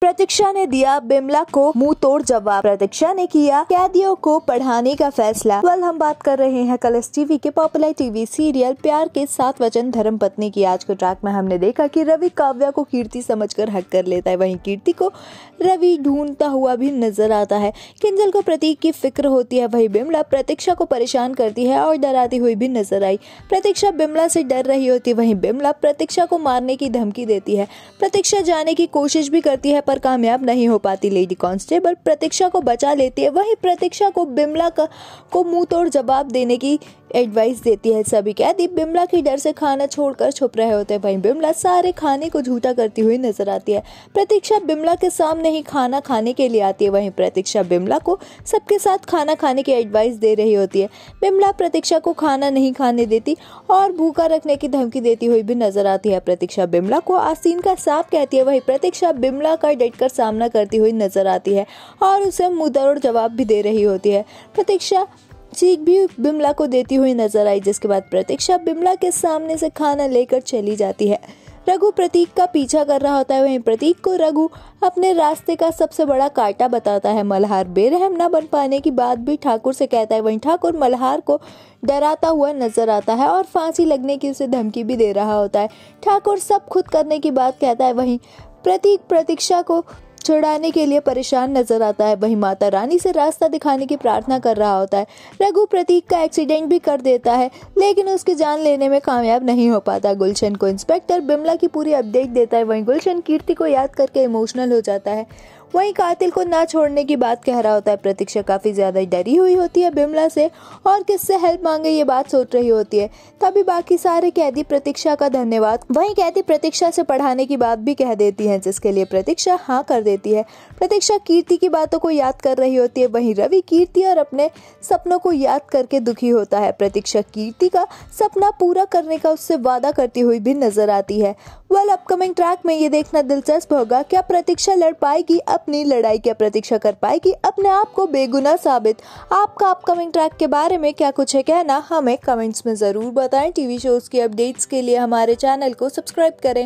प्रतीक्षा ने दिया बिमला को मुंह तोड़ जवाब प्रतीक्षा ने किया कैदियों को पढ़ाने का फैसला कल हम बात कर रहे हैं कलर्स टीवी के पॉपुलर टीवी सीरियल प्यार के सात वचन धर्म पत्नी की आज के ट्रैक में हमने देखा कि रवि काव्या को कीर्ति समझकर हक कर लेता है वहीं कीर्ति को रवि ढूंढता हुआ भी नजर आता है किंजल को प्रतीक की फिक्र होती है वही बिमला प्रतीक्षा को परेशान करती है और डराती हुई भी नजर आई प्रतीक्षा बिमला से डर रही होती वही बिमला प्रतीक्षा को मारने की धमकी देती है प्रतीक्षा जाने की कोशिश भी करती है पर कामयाब नहीं हो पाती लेडी कांस्टेबल प्रतीक्षा को बचा लेती है वहीं प्रतीक्षा को बिमला का को मुंह तोड़ जवाब देने की एडवाइस देती है सभी के आदि बिमला की डर से खाना छोड़कर छुप रहे होते हैं वहीं बिमला सारे खाने को झूठा करती हुई नजर आती है प्रतीक्षा बिमला के सामने ही खाना खाने के लिए आती है वहीं प्रतीक्षा बिमला को सबके साथ खाना खाने की एडवाइस दे रही होती है बिमला प्रतीक्षा को खाना नहीं खाने देती और भूखा रखने की धमकी देती हुई भी नजर आती है प्रतीक्षा बिमला को आसीन का साफ कहती है वही प्रतीक्षा बिमला का डट सामना करती हुई नजर आती है और उसे मुदरोड़ जवाब भी दे रही होती है प्रतीक्षा चीख भी बिमला को देती हुई नजर आई जिसके बाद प्रतीक्षा बिमला के सामने से खाना लेकर चली जाती है रघु प्रतीक का पीछा कर रहा होता है वहीं प्रतीक को रघु अपने रास्ते का सबसे बड़ा कांटा बताता है मल्हार बेरहम न बन पाने की बात भी ठाकुर से कहता है वहीं ठाकुर मल्हार को डराता हुआ नजर आता है और फांसी लगने की उसे धमकी भी दे रहा होता है ठाकुर सब खुद करने की बात कहता है वहीं प्रतीक प्रतीक्षा को छुड़ाने के लिए परेशान नजर आता है वही माता रानी से रास्ता दिखाने की प्रार्थना कर रहा होता है रघु प्रतीक का एक्सीडेंट भी कर देता है लेकिन उसकी जान लेने में कामयाब नहीं हो पाता गुलशन को इंस्पेक्टर बिमला की पूरी अपडेट देता है वहीं गुलशन कीर्ति को याद करके इमोशनल हो जाता है वही कातिल को ना छोड़ने की बात कह रहा होता है प्रतीक्षा काफ़ी ज़्यादा डरी हुई होती है बिमला से और किससे हेल्प मांगे ये बात सोच रही होती है तभी बाकी सारे कैदी प्रतीक्षा का धन्यवाद वही कैदी प्रतीक्षा से पढ़ाने की बात भी कह देती है जिसके लिए प्रतीक्षा हाँ कर देती है प्रतीक्षा कीर्ति की बातों को याद कर रही होती है वही रवि कीर्ति और अपने सपनों को याद करके दुखी होता है प्रतीक्षा कीर्ति का सपना पूरा करने का उससे वादा करती हुई भी नजर आती है वेल अपकमिंग ट्रैक में ये देखना दिलचस्प होगा क्या प्रतीक्षा लड़ पाएगी अपनी लड़ाई क्या प्रतीक्षा कर पाएगी अपने आप को बेगुना साबित आपका अपकमिंग ट्रैक के बारे में क्या कुछ है कहना हमें कमेंट्स में ज़रूर बताएं टीवी शोज़ की अपडेट्स के लिए हमारे चैनल को सब्सक्राइब करें